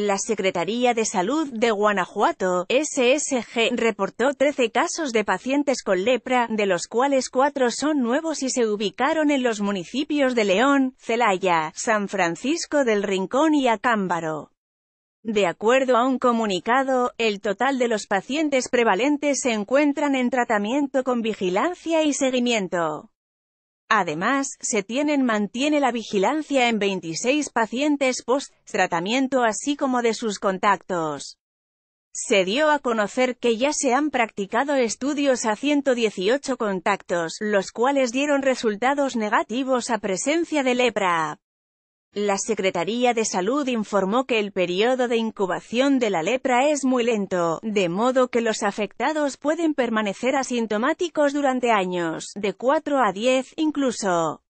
La Secretaría de Salud de Guanajuato, SSG, reportó 13 casos de pacientes con lepra, de los cuales cuatro son nuevos y se ubicaron en los municipios de León, Celaya, San Francisco del Rincón y Acámbaro. De acuerdo a un comunicado, el total de los pacientes prevalentes se encuentran en tratamiento con vigilancia y seguimiento. Además, se tienen mantiene la vigilancia en 26 pacientes post-tratamiento así como de sus contactos. Se dio a conocer que ya se han practicado estudios a 118 contactos, los cuales dieron resultados negativos a presencia de lepra. La Secretaría de Salud informó que el periodo de incubación de la lepra es muy lento, de modo que los afectados pueden permanecer asintomáticos durante años, de 4 a 10 incluso.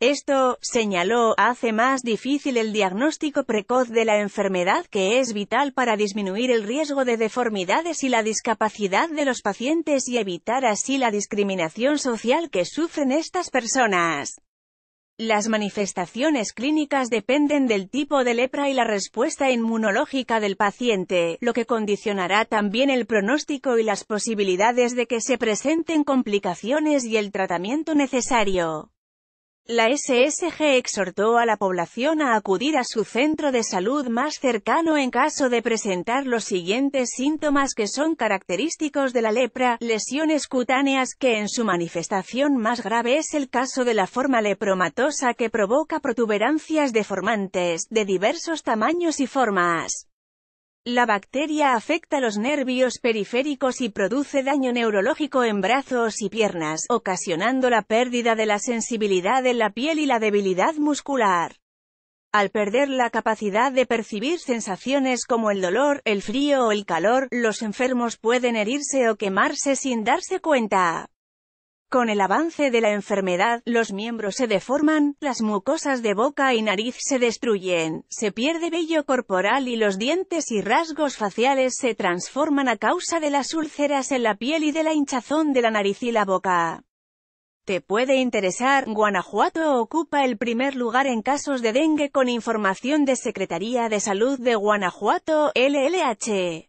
Esto, señaló, hace más difícil el diagnóstico precoz de la enfermedad que es vital para disminuir el riesgo de deformidades y la discapacidad de los pacientes y evitar así la discriminación social que sufren estas personas. Las manifestaciones clínicas dependen del tipo de lepra y la respuesta inmunológica del paciente, lo que condicionará también el pronóstico y las posibilidades de que se presenten complicaciones y el tratamiento necesario. La SSG exhortó a la población a acudir a su centro de salud más cercano en caso de presentar los siguientes síntomas que son característicos de la lepra, lesiones cutáneas, que en su manifestación más grave es el caso de la forma lepromatosa que provoca protuberancias deformantes, de diversos tamaños y formas. La bacteria afecta los nervios periféricos y produce daño neurológico en brazos y piernas, ocasionando la pérdida de la sensibilidad en la piel y la debilidad muscular. Al perder la capacidad de percibir sensaciones como el dolor, el frío o el calor, los enfermos pueden herirse o quemarse sin darse cuenta. Con el avance de la enfermedad, los miembros se deforman, las mucosas de boca y nariz se destruyen, se pierde vello corporal y los dientes y rasgos faciales se transforman a causa de las úlceras en la piel y de la hinchazón de la nariz y la boca. Te puede interesar, Guanajuato ocupa el primer lugar en casos de dengue con información de Secretaría de Salud de Guanajuato, LLH.